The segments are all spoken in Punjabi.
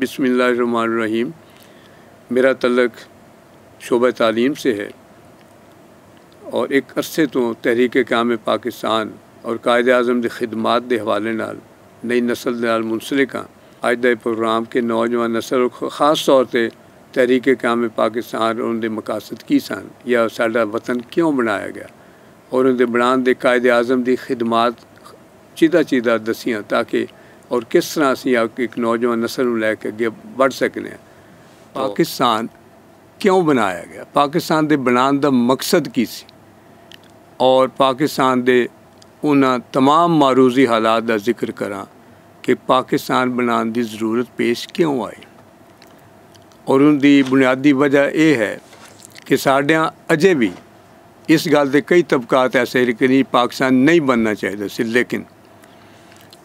बिसमीम मेरा तलक शोबा तालीम से है और एक अरसे तो तहरीक काम पाकिस्तान और कायद अजम की खिदमत के हवाले नाल नई नस्ल के मुंसलिक हाँ अज प्रोग्राम के नौजवान नस्ल खास तौर पर तहरीक काम पाकिस्तान और उनके मकासद की सन या साडा वतन क्यों बनाया गया और उनके बनाने के कायद अजम की खिदमत चिदा चीदा दसियाँ ताकि ਔਰ ਕਿਸ ਤਰ੍ਹਾਂ ਅਸੀਂ ਇੱਕ ਨੌਜਵਾਨ نسل ਨੂੰ ਲੈ ਕੇ ਅੱਗੇ ਵੱਧ ਸਕਨੇ ਆ ਪਾਕਿਸਤਾਨ ਕਿਉਂ ਬਣਾਇਆ ਗਿਆ ਪਾਕਿਸਤਾਨ ਦੇ ਬਣਾਉਣ ਦਾ ਮਕਸਦ ਕੀ ਸੀ ਔਰ ਪਾਕਿਸਤਾਨ ਦੇ ਉਹਨਾਂ तमाम ਮਾਰੂਜ਼ੀ ਹਾਲਾਤ ਦਾ ਜ਼ਿਕਰ ਕਰਾਂ ਕਿ ਪਾਕਿਸਤਾਨ ਬਣਾਉਣ ਦੀ ਜ਼ਰੂਰਤ ਪੇਸ਼ ਕਿਉਂ ਆਈ ਔਰ ਉਹਦੀ ਬੁਨਿਆਦੀ ਵਜ੍ਹਾ ਇਹ ਹੈ ਕਿ ਸਾਡਿਆਂ ਅਜੇ ਵੀ ਇਸ ਗੱਲ ਦੇ ਕਈ ਤਬਕਾਤ ਐਸੇ ਰਿਕਨੀ ਪਾਕਿਸਤਾਨ ਨਹੀਂ ਬਣਨਾ ਚਾਹੀਦਾ ਸੀ ਲੇਕਿਨ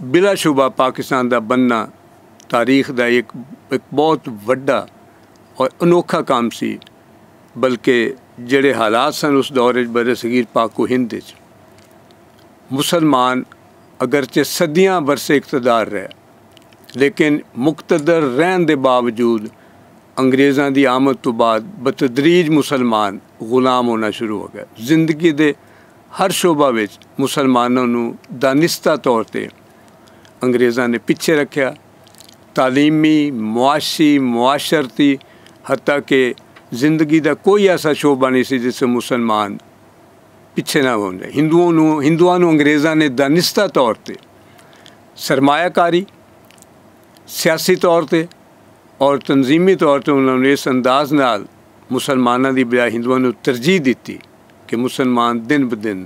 ਬਿਲਾ ਸ਼ੁਬਾ ਪਾਕਿਸਤਾਨ ਦਾ ਬੰਨਾ ਤਾਰੀਖ ਦਾ ਇੱਕ ਇੱਕ ਬਹੁਤ ਵੱਡਾ ਔਰ ਅਨੋਖਾ ਕੰਮ ਸੀ ਬਲਕਿ ਜਿਹੜੇ ਹਾਲਾਤ ਸਨ ਉਸ ਦੌਰ ਵਿੱਚ ਬਰੇ ਸਗੀਰ ਪਾਕੋ ਹਿੰਦ ਵਿੱਚ ਮੁਸਲਮਾਨ ਅਗਰਚੇ ਸਦੀਆਂ ਵਰਸੇ ਇਕਤਦਾਰ ਰਹੇ ਲੇਕਿਨ ਮੁਕਤਦਰ ਰਹਿਣ ਦੇ ਬਾਵਜੂਦ ਅੰਗਰੇਜ਼ਾਂ ਦੀ ਆਮਦ ਤੋਂ ਬਾਅਦ ਬਤਦਰੀਜ ਮੁਸਲਮਾਨ ਗੁਲਾਮ ਹੋਣਾ ਸ਼ੁਰੂ ਹੋ ਗਿਆ ਜ਼ਿੰਦਗੀ ਦੇ ਹਰ ਸ਼ੋਭਾ ਵਿੱਚ ਮੁਸਲਮਾਨਾਂ ਨੂੰ ਦਾਨਿਸਤਾ ਤੌਰ ਤੇ ਅੰਗਰੇਜ਼ਾਂ ਨੇ ਪਿੱਛੇ ਰੱਖਿਆ تعلیمی معاشی معاشرتی حتیٰ کہ ਜ਼ਿੰਦਗੀ ਦਾ ਕੋਈ ਐਸਾ ਸ਼ੋਭਾ ਨਹੀਂ ਸੀ ਜਿਸ ਮੁਸਲਮਾਨ ਪਿੱਛੇ ਨਾ ਹੋਣ ਹਿੰਦੂਆਂ ਨੂੰ ਹਿੰਦੂਆਂ ਨੂੰ ਅੰਗਰੇਜ਼ਾਂ ਨੇ ਦਾਨਿਸਤਾ ਤੌਰ ਤੇ ਸਰਮਾਇਆਕਾਰੀ ਸਿਆਸੀ ਤੌਰ ਤੇ ਔਰ ਤਨਜ਼ੀਮੀ ਤੌਰ ਤੇ ਉਹਨਾਂ ਨੇ ਇਸ ਅੰਦਾਜ਼ ਨਾਲ ਮੁਸਲਮਾਨਾਂ ਦੀ ਬਜਾਏ ਹਿੰਦੂਆਂ ਨੂੰ ਤਰਜੀਹ ਦਿੱਤੀ ਕਿ ਮੁਸਲਮਾਨ ਦਿਨ ਬਦਿਨ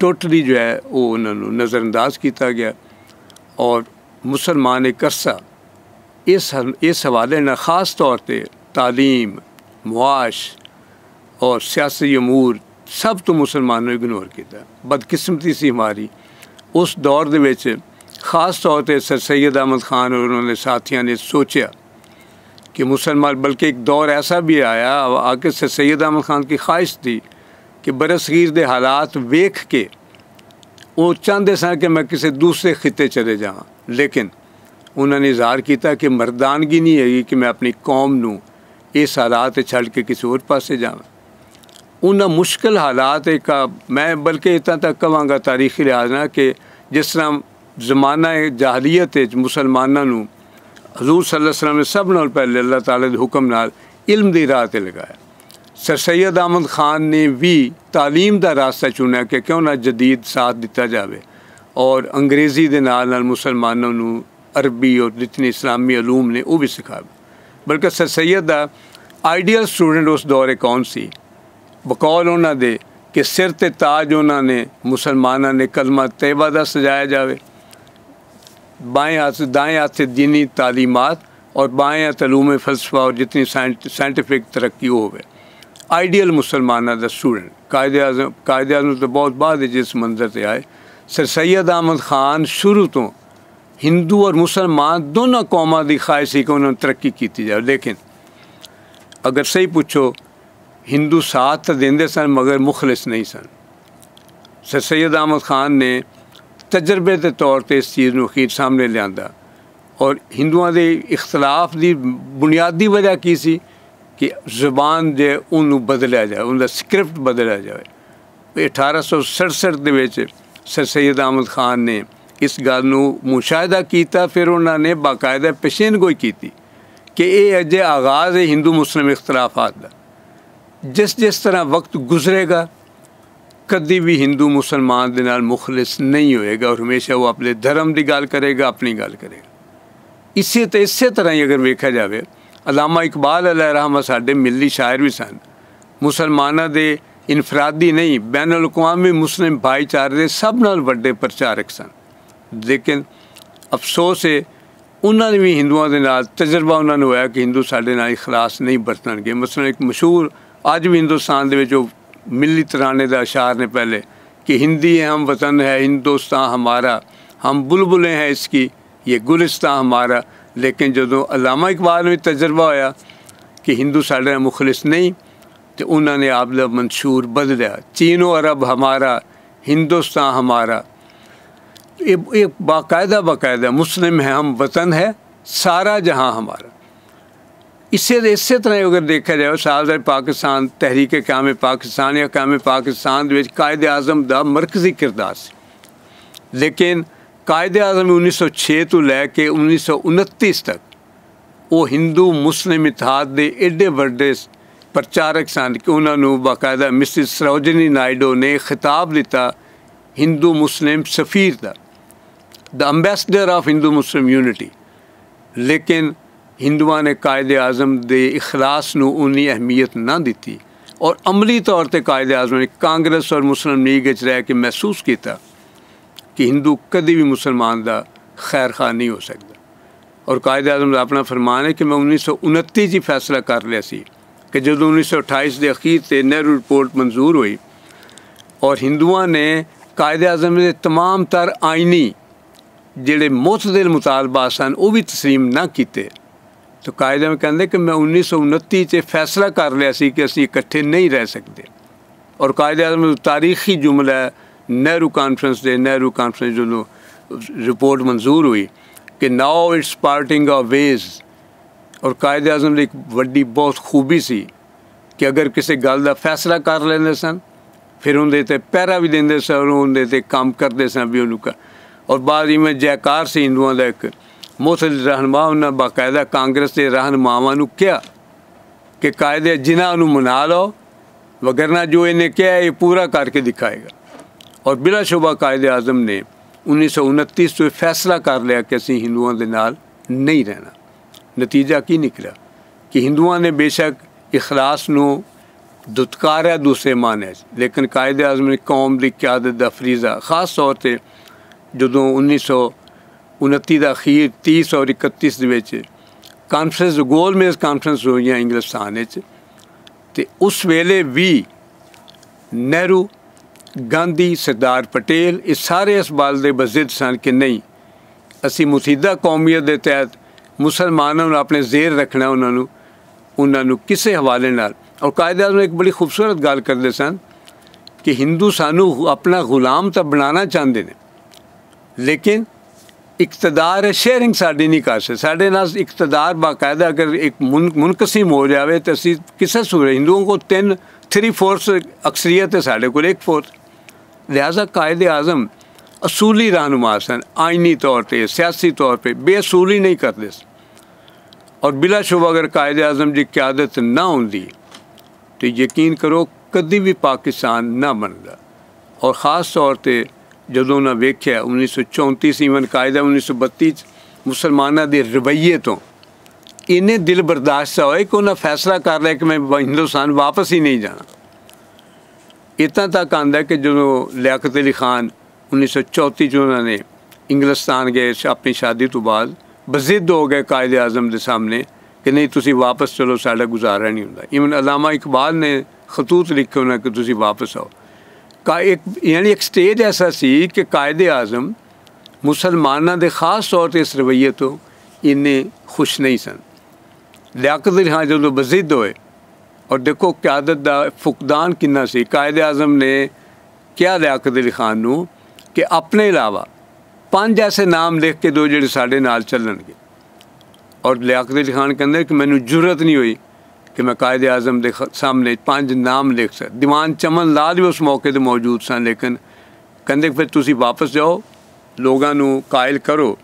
ਟੋਟਲੀ ਜੋ ਹੈ ਉਹ ਉਹਨਾਂ ਨੂੰ ਨਜ਼ਰਅੰਦਾਜ਼ ਕੀਤਾ ਗਿਆ और मुसलमान कस्सा इस इस हवाले ने ख़ास तौर पर तालीम मुआश और सियासी अमूर सब तो मुसलमानों इग्नोर किया बदकिस्मती सी हमारी उस दौर खास तौर पर सर सैयद अहमद खान और उन्होंने साथियों ने सोचा कि मुसलमान बल्कि एक दौर ऐसा भी आया आके सर सैयद अहमद खान की ख्वाहिश थी कि बरसगीर के हालात वेख के वो चाहते सर कि मैं किसी दूसरे खिते चले जाव लेकिन उन्होंने इजहार किया कि मरदानगी नहीं है कि मैं अपनी कौम को इस हालात छड़ के किसी और पास जाव उन्हें मुश्किल हालात एक मैं बल्कि इतना तक कह तारीखी लिहाज ना कि जिस तरह जमाना जहलीयत मुसलमाना हजूर सल्लम ने सब न पहले अल्लाह तला के हुक्म इलम की राह पर लगाया सर सैयद अहमद खान ने भी तालीम का रास्ता चुने कि क्यों ना जदीद साथ दिता जाए और अंग्रेजी के नाल मुसलमानों अरबी और जितने इस्लामी अलूम ने वह भी सिखा बल्कि सर सैयद का आइडियल स्टूडेंट उस दौरे कौन सी बकौल उन्होंने कि सिर त ताज उन्होंने मुसलमाना ने कलमा तैयबा का सजाया जाए बाएँ हाथ दाएँ हाथ से दीनी तालीमत और बाएँ अलूम फलसफा और जितनी साइंटिफिक तरक्की हो गया ਆਈਡੀਅਲ ਮੁਸਲਮਾਨ ਦਾ ਸਟੂਡੈਂਟ ਕਾਇਦੇ ਆਜ਼ਮ ਕਾਇਦੇ ਆਜ਼ਮ ਤੋਂ ਬਹੁਤ ਬਾਅਦ ਵਿੱਚ ਇਸ ਮੰਜ਼ਰ ਤੇ ਆਏ ਸਰ ਸੈਦ ਅਹਿਮਦ ਖਾਨ ਸ਼ੁਰੂ ਤੋਂ ਹਿੰਦੂ ਔਰ ਮੁਸਲਮਾਨ ਦੋਨਾਂ ਕੌਮਾਂ ਦੀ ਖਾਹਿਸ਼ ਸੀ ਕਿ ਉਹਨਾਂ ਨੂੰ ਤਰੱਕੀ ਕੀਤੀ ਜਾਵੇ ਲੇਕਿਨ ਅਗਰ ਸਹੀ ਪੁੱਛੋ ਹਿੰਦੂ ਸਾਥ ਦਿੰਦੇ ਸਨ ਮਗਰ ਮੁਖਲਿਸ ਨਹੀਂ ਸਨ ਸਰ ਸੈਦ ਅਹਿਮਦ ਖਾਨ ਨੇ ਤਜਰਬੇ ਦੇ ਤੌਰ ਤੇ ਇਸ ਚੀਜ਼ ਨੂੰ ਅਖੀਰ ਸਾਹਮਣੇ ਲਿਆਂਦਾ ਔਰ ਹਿੰਦੂਆਂ ਦੇ ਇਖਤਲਾਫ ਦੀ ਬੁਨਿਆਦੀ ਵਜ੍ਹਾ ਕੀ ਸੀ ਕਿ ਜ਼ੁਬਾਨ ਦੇ ਉਹਨੂੰ ਬਦਲਿਆ ਜਾਵੇ ਉਹਦਾ ਸਕ੍ਰਿਪਟ ਬਦਲਿਆ ਜਾਵੇ 1867 ਦੇ ਵਿੱਚ ਸਰ ਸੈਦ ਅਹਿਮਦ ਖਾਨ ਨੇ ਇਸ ਗੱਲ ਨੂੰ ਮੁਸ਼ਾਹਦਾ ਕੀਤਾ ਫਿਰ ਉਹਨਾਂ ਨੇ ਬਾਕਾਇਦਾ ਪੇਸ਼ੇਨਗੋਈ ਕੀਤੀ ਕਿ ਇਹ ਅਜੇ ਆਗਾਜ਼ ਹੈ ਹਿੰਦੂ ਮੁਸਲਮ ਇਖਤਲਾਫਾਤ ਦਾ ਜਿਸ ਜਿਸ ਤਰ੍ਹਾਂ ਵਕਤ ਗੁਜ਼ਰੇਗਾ ਕਦੀ ਵੀ ਹਿੰਦੂ ਮੁਸਲਮਾਨ ਦੇ ਨਾਲ ਮੁਖਲਿਸ ਨਹੀਂ ਹੋਏਗਾ ਔਰ ਹਮੇਸ਼ਾ ਉਹ ਆਪਣੇ ਧਰਮ ਦੀ ਗੱਲ ਕਰੇਗਾ ਆਪਣੀ ਗੱਲ ਕਰੇਗਾ ਇਸੇ ਤੇ ਇਸੇ ਤਰ੍ਹਾਂ ਹੀ ਅਗਰ ਵੇਖਿਆ ਜਾਵੇ ਅਲਾਮਾ ਇਕਬਾਲ ਅਲੈ ਰਹਿਮ ਸਾਡੇ ਮਿੱਲੀ ਸ਼ਾਇਰ ਵੀ ਸਨ ਮੁਸਲਮਾਨਾਂ ਦੇ ਇਨਫਰਾਦੀ ਨਹੀਂ ਬੈਨਲ ਕੁਆਮੀ ਮੁਸਲਮ ਭਾਈਚਾਰੇ ਦੇ ਸਭ ਨਾਲ ਵੱਡੇ ਪ੍ਰਚਾਰਕ ਸਨ ਲੇਕਿਨ ਅਫਸੋਸ ਹੈ ਉਹਨਾਂ ਨੇ ਵੀ ਹਿੰਦੂਆਂ ਦੇ ਨਾਲ ਤਜਰਬਾ ਉਹਨਾਂ ਨੂੰ ਹੋਇਆ ਕਿ ਹਿੰਦੂ ਸਾਡੇ ਨਾਲ ਇਖਲਾਸ ਨਹੀਂ ਵਰਤਣਗੇ ਮਸਲਨ ਇੱਕ ਮਸ਼ਹੂਰ ਅੱਜ ਵੀ ਹਿੰਦੁਸਤਾਨ ਦੇ ਵਿੱਚ ਉਹ ਮਿੱਲੀ ਤਰਾਨੇ ਦਾ ਇਸ਼ਾਰ ਨੇ ਪਹਿਲੇ ਕਿ ਹਿੰਦੀ ਹੈ ਹਮ ਵਤਨ ਹੈ ਹਿੰਦੁਸਤਾਨ ਹਮਾਰਾ ਹਮ ਬੁਲਬੁਲੇ ਹੈ ਇਸ ਕੀ ਇਹ ਗੁਲਿਸਤਾਨ ਹਮਾਰਾ लेकिन जो अलामा इकबाल में तजर्बा होया कि हिंदू साढ़े मुखलिस नहीं तो उन्होंने आप मंशूर बदलिया चीनो अरब हमारा हिंदुस्तान हमारा एक बाकायदा बाकायदा मुस्लिम है हम वतन है सारा जहां हमारा इसे इस तरह अगर देखा जाए साल पाकिस्तान तहरीक क्याम पाकिस्तान या क्याम पाकिस्तान कायद आजम का मरकजी किरदार लेकिन ਕਾਇਦ ਆਜ਼ਮ 1906 ਤੋਂ ਲੈ ਕੇ 1929 ਤੱਕ ਉਹ ਹਿੰਦੂ ਮੁਸਲਿਮ ਇਤਿਹਾਦ ਦੇ ਐਡੇ ਵੱਡੇ ਪ੍ਰਚਾਰਕ ਸਨ ਕਿ ਉਹਨਾਂ ਨੂੰ ਬਾਕਾਇਦਾ ਮਿਸਿਸ ਸਰੋਜਨੀ ਨਾਇਡੋ ਨੇ ਖਿਤਾਬ ਦਿੱਤਾ ਹਿੰਦੂ ਮੁਸਲਿਮ ਸਫੀਰ ਦਾ the ambassador of Hindu Muslim unity ਲੇਕਿਨ ਹਿੰਦੂਆਂ ਨੇ ਕਾਇਦ ਆਜ਼ਮ ਦੇ ਇਖਲਾਸ ਨੂੰ ਉਨੀ ਅਹਿਮੀਅਤ ਨਾ ਦਿੱਤੀ ਔਰ ਅਮਲੀ ਤੌਰ ਤੇ ਕਾਇਦ ਆਜ਼ਮ ਨੇ ਕਾਂਗਰਸ ਔਰ ਮੁਸਲਿਮ ਲੀਗ ਵਿੱਚ ਰਹਿ ਕੇ ਮਹਿਸੂਸ ਕੀਤਾ ਕਿ ਹਿੰदू ਕਦੇ ਵੀ ਮੁਸਲਮਾਨ ਦਾ ਖੈਰ ਖਾ ਨਹੀਂ ਹੋ ਸਕਦਾ ਔਰ ਕਾਇਦ ਆਜ਼ਮ ਦਾ ਆਪਣਾ ਫਰਮਾਨ ਹੈ ਕਿ ਮੈਂ 1929 ਜੀ ਫੈਸਲਾ ਕਰ ਲਿਆ ਸੀ ਕਿ ਜਦੋਂ 1928 ਦੇ ਅਖੀਰ ਤੇ ਨਹਿਰੂ ਰਿਪੋਰਟ ਮਨਜ਼ੂਰ ਹੋਈ ਔਰ ਹਿੰਦੂਆਂ ਨੇ ਕਾਇਦ ਆਜ਼ਮ ਦੇ तमाम ਤਰ ਆਇਨੀ ਜਿਹੜੇ ਮੁਤਦਿਲ ਮੁਤਾਲਬਾ ਸਨ ਉਹ ਵੀ تسلیم ਨਾ ਕੀਤੇ ਤਾਂ ਕਾਇਦ ਆਜ਼ਮ ਕਹਿੰਦੇ ਕਿ ਮੈਂ 1929 ਚ ਫੈਸਲਾ ਕਰ ਲਿਆ ਸੀ ਕਿ ਅਸੀਂ ਇਕੱਠੇ ਨਹੀਂ ਰਹਿ ਸਕਦੇ ਔਰ ਕਾਇਦ ਆਜ਼ਮ ਦਾ ਤਾਰੀਖੀ ਜੁਮਲਾ ਹੈ नेहरू कॉन्फ्रेंस डे नेहरू कॉन्फ्रेंस जो ਰਿਪੋਰਟ ਮਨਜ਼ੂਰ ਹੋਈ ਕਿ now it's parting of ways ਔਰ ਕਾਇਦ ਆਜ਼ਮ ਦੀ ਇੱਕ ਵੱਡੀ ਬਹੁਤ ਖੂਬੀ ਸੀ ਕਿ ਅਗਰ ਕਿਸੇ ਗੱਲ ਦਾ ਫੈਸਲਾ ਕਰ ਲੈਂਦੇ ਸਨ ਫਿਰ ਉਹਦੇ ਤੇ ਪਹਿਰਾ ਵੀ ਦਿੰਦੇ ਸਨ ਉਹਦੇ ਤੇ ਕੰਮ ਕਰਦੇ ਸਨ ਵੀ ਉਹਨੂੰ ਔਰ ਬਾਅਦ ਵਿੱਚ ਜੈਕਾਰ ਸੀ ਹਿੰਦੂਆਂ ਦਾ ਇੱਕ ਮੋਸਲ ਰਹਿਨਮਾ ਉਹਨਾਂ ਬਾਕਾਇਦਾ ਕਾਂਗਰਸ ਦੇ ਰਹਿਨਮਾਵਾਂ ਨੂੰ ਕਿਹਾ ਕਿ ਕਾਇਦੇ ਜਿਨ੍ਹਾਂ ਨੂੰ ਮਨਾ ਲਓ ਵਗਰਨਾ ਜੋ ਇਹਨੇ ਕਿਹਾ ਇਹ ਪੂਰਾ ਕਰਕੇ ਦਿਖਾਏਗਾ ਔਰ ਬਿਲਾ ਸ਼ੁਬਾ ਕਾਇਦ ਆਜ਼ਮ ਨੇ 1929 ਤੋਂ ਫੈਸਲਾ ਕਰ ਲਿਆ ਕਿ ਅਸੀਂ ਹਿੰਦੂਆਂ ਦੇ ਨਾਲ ਨਹੀਂ ਰਹਿਣਾ ਨਤੀਜਾ ਕੀ ਨਿਕਲਿਆ ਕਿ ਹਿੰਦੂਆਂ ਨੇ ਬੇਸ਼ੱਕ ਇਖਲਾਸ ਨੂੰ ਦੁਤਕਾਰਿਆ ਦੂਸਰੇ ਮਾਨੇ ਲੇਕਿਨ ਕਾਇਦ ਆਜ਼ਮ ਨੇ ਕੌਮ ਦੀ ਕਿਆਦਤ ਦਾ ਫਰੀਜ਼ਾ ਖਾਸ ਤੌਰ ਤੇ ਜਦੋਂ 1929 ਦਾ ਅਖੀਰ 30 ਔਰ 31 ਦੇ ਵਿੱਚ ਕਾਨਫਰੰਸ ਗੋਲ ਮੇਜ਼ ਕਾਨਫਰੰਸ ਹੋਈ ਹੈ ਇੰਗਲਿਸਤਾਨ ਵਿੱਚ ਤੇ ਉਸ ਵੇਲੇ ਵੀ ਨਹਿਰੂ ਗਾਂਧੀ ਸਰਦਾਰ ਪਟੇਲ ਇਹ ਸਾਰੇ ਇਸ ਬਾਲ ਦੇ ਬਜ਼ਿਦ ਸਨ ਕਿ ਨਹੀਂ ਅਸੀਂ ਮੁਸੀਦਾ ਕੌਮੀਅਤ ਦੇ ਤਹਿਤ ਮੁਸਲਮਾਨਾਂ ਨੂੰ ਆਪਣੇ ਜ਼ੇਰ ਰੱਖਣਾ ਉਹਨਾਂ ਨੂੰ ਉਹਨਾਂ ਨੂੰ ਕਿਸੇ ਹਵਾਲੇ ਨਾਲ ਔਰ ਕਾਇਦਾ ਨੂੰ ਇੱਕ ਬੜੀ ਖੂਬਸੂਰਤ ਗੱਲ ਕਰਦੇ ਸਨ ਕਿ ਹਿੰਦੂ ਸਾਨੂੰ ਆਪਣਾ ਗੁਲਾਮ ਤਾਂ ਬਣਾਉਣਾ ਚਾਹੁੰਦੇ ਨੇ ਲੇਕਿਨ ਇਕਤਦਾਰ ਸ਼ੇਅਰਿੰਗ ਸਾਡੀ ਨਹੀਂ ਕਰ ਸਕਦੇ ਸਾਡੇ ਨਾਲ ਇਕਤਦਾਰ ਬਾਕਾਇਦਾ ਅਗਰ ਇੱਕ ਮੁਨਕਸਿਮ ਹੋ ਜਾਵੇ ਤਾਂ ਅਸੀਂ ਕਿਸੇ ਸੂਰੇ ਹਿੰਦੂਆਂ ਕੋ ਤਿੰਨ 3 4 ਅਕਸਰੀਅਤ ਹੈ ਸਾਡੇ ਕੋਲ 1/4 लिहाजा कायद आजम असूली रहनुमा सन आइनी तौर पर सियासी तौर पर बेअसूली नहीं करते और बिला शुभ अगर कायद आजम की क्यादत ना होंगी तो यकीन करो कभी भी पाकिस्तान ना बनता और खास तौर पर जो उन्हें वेख्या उन्नीस सौ चौंतीस ईवन कायदा उन्नीस सौ बत्ती मुसलमाना के रवैये तो इन्हें दिल बर्दाश्त हो फैसला कर लिया कि मैं हिंदुस्तान वापस ही नहीं जाना ਇਤਾਂ ਤੱਕ ਆਂਦਾ ਕਿ ਜਦੋਂ ਲਿਆਕਤ ਅਲੀ ਖਾਨ 1934 ਚ ਉਹਨਾਂ ਨੇ ਇੰਗਲਿਸਤਾਨ ਗਏ ਆਪਣੀ ਸ਼ਾਦੀ ਤੋਂ ਬਾਅਦ ਬਜ਼ਿੱਦ ਹੋ ਗਏ ਕਾਇਦ ਆਜ਼ਮ ਦੇ ਸਾਹਮਣੇ ਕਿ ਨਹੀਂ ਤੁਸੀਂ ਵਾਪਸ ਚਲੋ ਸਾਡਾ ਗੁਜ਼ਾਰਾ ਨਹੀਂ ਹੁੰਦਾ ਇਵਨ ਅਲਾਮਾ ਇਕਬਾਲ ਨੇ ਖਤੂਤ ਲਿਖੇ ਉਹਨਾਂ ਕਿ ਤੁਸੀਂ ਵਾਪਸ ਆਓ ਕਾ ਇੱਕ ਯਾਨੀ ਇੱਕ ਸਟੇਜ ਐਸਾ ਸੀ ਕਿ ਕਾਇਦ ਆਜ਼ਮ ਮੁਸਲਮਾਨਾਂ ਦੇ ਖਾਸ ਤੌਰ ਤੇ ਇਸ ਰਵਈਏ ਤੋਂ ਇੰਨੇ ਖੁਸ਼ ਨਹੀਂ ਸਨ ਲਿਆਕਤ ਅਲੀ ਖਾਨ ਜਦੋਂ ਬਜ਼ਿੱਦ ਹੋਏ और देखो क्यादत का फुकदान किन्ना सी कायद अजम ने क्या लियाकत अली खान ਨੂੰ ਕਿ ਆਪਣੇ ਇਲਾਵਾ ਪੰਜ ਐਸੇ ਨਾਮ ਲਿਖ ਕੇ ਦੋ ਜਿਹੜੇ ਸਾਡੇ ਨਾਲ ਚੱਲਣਗੇ ਔਰ ਲਿਆਕਤ ਅਲੀ ਖਾਨ ਕਹਿੰਦੇ ਕਿ ਮੈਨੂੰ ਜੁਰਤ ਨਹੀਂ ਹੋਈ ਕਿ ਮੈਂ ਕਾਇਦ ਆਜ਼ਮ ਦੇ ਸਾਹਮਣੇ ਪੰਜ ਨਾਮ ਲਿਖ ਸਕ ਦੀਵਾਨ ਚਮਨ ਲਾਲ ਵੀ ਉਸ ਮੌਕੇ ਤੇ ਮੌਜੂਦ ਸਨ ਲੇਕਿਨ ਕਹਿੰਦੇ ਫਿਰ ਤੁਸੀਂ ਵਾਪਸ ਜਾਓ ਲੋਕਾਂ ਨੂੰ ਕਾਇਲ ਕਰੋ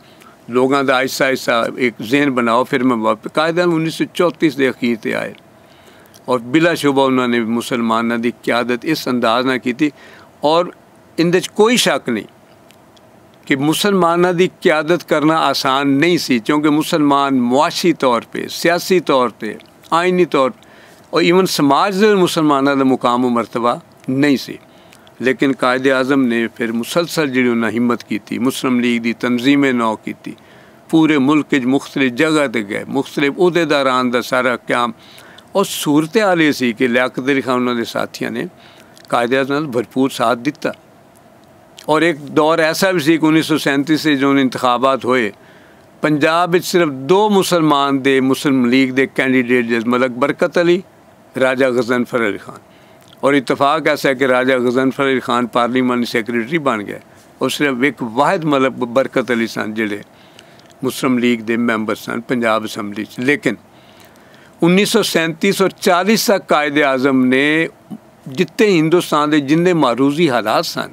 ਲੋਕਾਂ ਦਾ ਆਇਸਾ ਆਇਸਾ ਇੱਕ ਜ਼ਹਿਨ ਬਣਾਓ ਫਿਰ ਮੈਂ ਵਾਪਸ ਕਾਇਦਾ 1934 ਦੇ ਅਖੀਰ ਤੇ ਆਏ और बिला शुबा उन्होंने मुसलमान की क्यादत इस अंदाज ना की और इन कोई शक नहीं कि मुसलमान की क्यादत करना आसान नहीं सी क्योंकि मुसलमान मुआशी तौर पर सियासी तौर पर आइनी तौर पर और ईवन समाज मुसलमाना का मुकाम मरतबा नहीं सी लेकिन कायद अजम ने फिर मुसलसल जी उन्हें हिम्मत की मुस्लिम लीग की तनजीमें नौ की पूरे मुल्क मुख्तलिफ जगह तक गए मुख्तलिफ अहदेदारान का सारा क्याम ਉਹ ਸੂਰਤ हाल ਸੀ ਕਿ कि ਖਾਨ ਉਹਨਾਂ ਦੇ ਸਾਥੀਆਂ ਨੇ ने ਨਾਲ ਭਰਪੂਰ ਸਾਥ ਦਿੱਤਾ ਔਰ ਇੱਕ ਦੌਰ ਐਸਾ ਵੀ ਸੀ सी कि उन्नीस सौ सैंतीस से जो ਵਿੱਚ ਸਿਰਫ ਦੋ ਮੁਸਲਮਾਨ ਦੇ ਮੁਸਲਮ ਲੀਗ ਦੇ ਕੈਂਡੀਡੇਟ ਜਿਸ ਮਲਕ ਬਰਕਤ ਅਲੀ ਰਾਜਾ ਗਜ਼ਨਫਰ ਅਲੀ ਖਾਨ ਔਰ ਇਤਫਾਕ ਐਸਾ ਕਿ ਰਾਜਾ ਗਜ਼ਨਫਰ ਅਲੀ ਖਾਨ ਪਾਰਲੀਮੈਂਟ ਸੈਕਟਰੀ ਬਣ ਗਏ ਉਹ ਸਿਰਫ ਇੱਕ ਵਾਹਿਦ ਮਲਕ ਬਰਕਤ ਅਲੀ ਸਨ ਜਿਹੜੇ ਮੁਸਲਮ ਲੀਗ ਦੇ ਮੈਂਬਰ ਸਨ ਪੰਜਾਬ ਅਸੈਂਬਲੀ 'ਚ ਲੇਕਿਨ 1937 ਔਰ 40 ਦਾ ਕਾਇਦੇ ਆਜ਼ਮ ਨੇ ਜਿੱਤੇ ਹਿੰਦੁਸਤਾਨ ਦੇ ਜਿੰਨੇ ਮਾਰੂਜ਼ੀ ਹਾਲਾਤ ਸਨ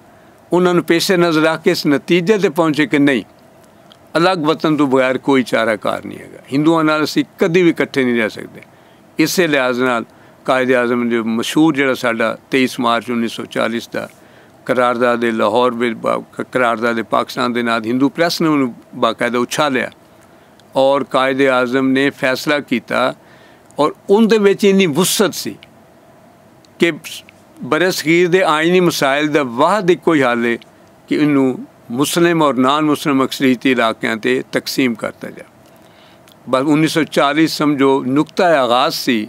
ਉਹਨਾਂ ਨੂੰ ਪੇਸ਼ੇ ਨਜ਼ਰ ਰੱਖ ਕੇ ਇਸ ਨਤੀਜੇ ਤੇ ਪਹੁੰਚੇ ਕਿ ਨਹੀਂ ਅਲੱਗ ਵਤਨ ਤੋਂ ਬਗੈਰ ਕੋਈ ਚਾਰਾਕਾਰ ਨਹੀਂ ਹੈਗਾ ਹਿੰਦੂਆਂ ਨਾਲ ਅਸੀਂ ਕਦੀ ਵੀ ਇਕੱਠੇ ਨਹੀਂ ਰਹਿ ਸਕਦੇ ਇਸੇ ਲਿਹਾਜ਼ ਨਾਲ ਕਾਇਦ ਆਜ਼ਮ ਜੋ ਮਸ਼ਹੂਰ ਜਿਹੜਾ ਸਾਡਾ 23 ਮਾਰਚ 1940 ਦਾ ਕਰਾਰਦਾ ਦੇ ਲਾਹੌਰ ਵਿੱਚ ਕਰਾਰਦਾ ਦੇ ਪਾਕਿਸਤਾਨ ਦੇ ਨਾਲ ਹਿੰਦੂ ਪ੍ਰੈਸ ਨੇ ਉਹਨੂੰ ਬਾਕਾਇਦਾ ਉਛਾਲਿਆ ਔਰ ਕਾਇਦ ਆਜ਼ਮ ਨੇ ਫੈਸਲਾ ਕੀਤਾ और उनके इन्नी वुसत सी कि बड़े सगीर के आइनी मसायल का वाहद एक ही हाल है कि इनू मुस्लिम और नान मुस्लिम अक्सरीती इलाकों से तकसीम करता जा बस उन्नीस सौ चालीस समझो नुकता आगाज सी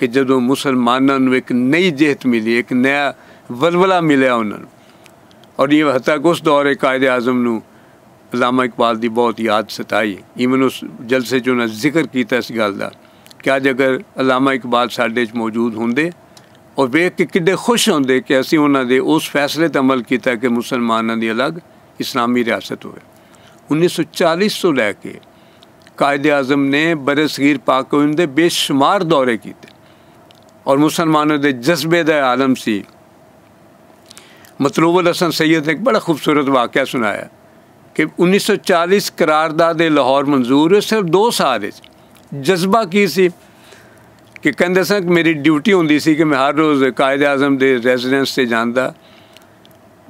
कि जो मुसलमान एक नई जेहत मिली एक नया वलवला मिले उन्होंने और ये हतक उस दौरे कायद आजम इकबाल की बहुत याद सताई ईवन उस जलसे उन्हें जिक्र किया इस गल का कि अज अगर अलामा इकबाल साडे मौजूद होंगे और वेख के किडे खुश होंगे कि असी उन्होंने उस फैसले पर अमल किया कि मुसलमानों की अलग इस्लामी रियासत हो उन्नीस सौ चालीस तो लैके कायद आजम ने बरे सगीर पाक उनके बेशुमार दौरे किए और मुसलमानों के जज्बे का आलम से मतलूब अल हसन सैयद ने एक बड़ा खूबसूरत वाक्य सुनाया कि उन्नीस सौ चालीस करारदाद लाहौर मंजूर हुए सिर्फ दो साल ਜਜ਼ਬਾ ਕੀ ਸੀ ਕਿ ਕਹਿੰਦੇ ਸਨ ਕਿ ਮੇਰੀ ਡਿਊਟੀ ਹੁੰਦੀ ਸੀ ਕਿ ਮੈਂ ਹਰ ਰੋਜ਼ ਕਾਇਦ ਆਜ਼ਮ ਦੇ ਰੈਜ਼ੀਡੈਂਸ ਤੇ ਜਾਂਦਾ